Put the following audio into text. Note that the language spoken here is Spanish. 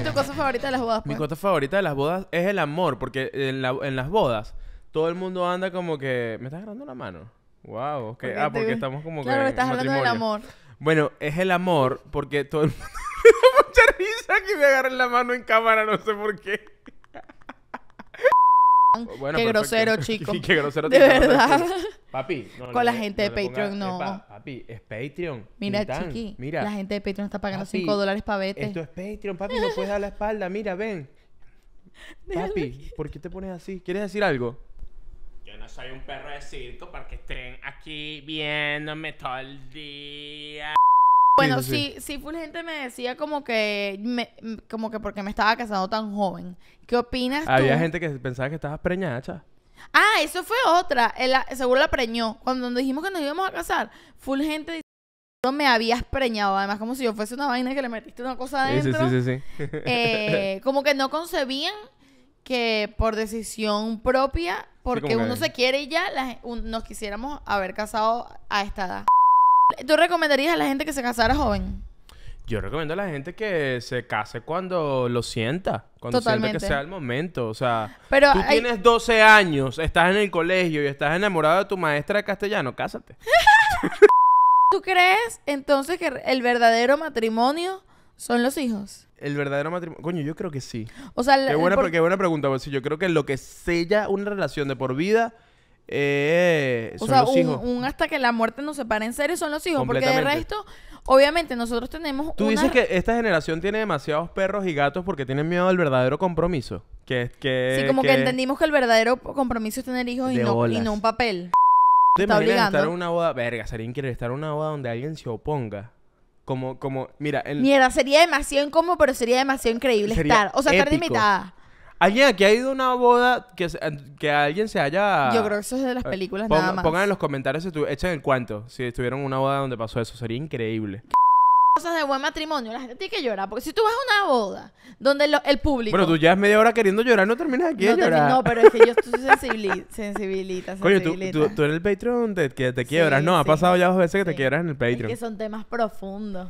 es tu cosa favorita de las bodas? Mi pues? cosa favorita de las bodas es el amor, porque en, las bodas todo el mundo anda como que. ¿Me estás agarrando la mano? Wow, Okay. ah, porque estamos como que. Claro, estás hablando del amor. Bueno, es el amor, porque todo el mundo. mucha risa que me agarren la mano en cámara, no sé por qué. qué grosero, chico. qué grosero, De verdad. Papi, con la gente de Patreon, no. papi, es Patreon. Mira, chiqui, mira. la gente de Patreon está pagando 5 dólares para vete. Esto es Patreon, papi, no puedes dar la espalda. Mira, ven. Papi, ¿por qué te pones así? ¿Quieres decir algo? Yo no soy un perro de circo para que estén aquí viéndome todo el día. Bueno, sí, sí, gente me decía como que, como que porque me estaba casando tan joven. ¿Qué opinas Había gente que pensaba que estabas preñada, Ah, eso fue otra. Ah, según la preñó. Cuando dijimos que nos íbamos a casar, full gente dice, me habías preñado. Además, como si yo fuese una vaina que le metiste una cosa adentro. Sí, sí, sí. Eh, como que no concebían que por decisión propia, porque uno se quiere y ya, nos quisiéramos haber casado a esta edad. ¿Tú recomendarías a la gente que se casara joven? Yo recomiendo a la gente que se case cuando lo sienta, cuando sienta que sea el momento. O sea, tú tienes 12 años, estás en el colegio y estás enamorado de tu maestra de castellano, cásate. ¿Tú crees entonces que el verdadero matrimonio son los hijos? El verdadero matrimonio. Coño, yo creo que sí. O sea, qué buena, qué buena pregunta, porque yo creo que lo que sella una relación de por vida. Eh, son o sea, un, un, hasta que la muerte nos separe en serio son los hijos, porque de resto, Obviamente, nosotros tenemos. Tú dices que esta generación tiene demasiados perros y gatos porque tienen miedo al verdadero compromiso. Que, es que, sí, como que... entendimos que el verdadero compromiso es tener hijos y no, y un papel. Está estar en una boda? Verga, sería increíble estar en una boda donde alguien se oponga. Como, como, mira. El... sería demasiado incómodo, pero sería demasiado increíble estar. O sea, estar estar limitada. ¿Alguien aquí ha ido a una boda que, que alguien se haya... Yo creo que eso es de las eh, películas nada más. Pongan en los comentarios si tu- echen el cuento. Si estuvieron en una boda donde pasó eso, sería increíble. cosas de buen matrimonio, la gente tiene que llorar. Porque si tú vas a una boda donde el público. Bueno, tú llevas media hora queriendo llorar, no terminas aquí no, de llorar. no, pero es que yo estoy sensibilita. sensibilita, tú, el Patreon que te quiebras. no, ha pasado ya dos veces que te quiebras en el Es que son temas profundos.